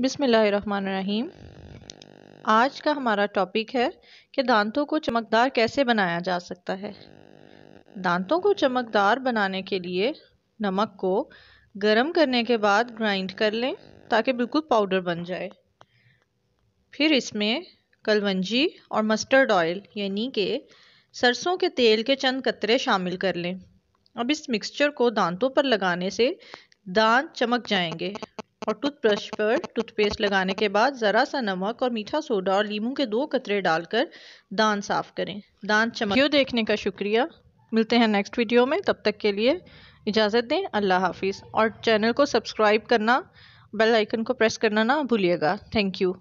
बिसमीम आज का हमारा टॉपिक है कि दांतों को चमकदार कैसे बनाया जा सकता है दांतों को चमकदार बनाने के लिए नमक को गर्म करने के बाद ग्राइंड कर लें ताकि बिल्कुल पाउडर बन जाए फिर इसमें कलवंजी और मस्टर्ड ऑयल यानी कि सरसों के तेल के चंद कतरे शामिल कर लें अब इस मिक्सचर को दांतों पर लगाने से दांत चमक जाएंगे और टूथब्रश पर टूथपेस्ट लगाने के बाद ज़रा सा नमक और मीठा सोडा और लीमू के दो कतरे डालकर दांत साफ करें दांत चमकियो देखने का शुक्रिया मिलते हैं नेक्स्ट वीडियो में तब तक के लिए इजाज़त दें अल्लाह हाफिज़ और चैनल को सब्सक्राइब करना बेल आइकन को प्रेस करना ना भूलिएगा थैंक यू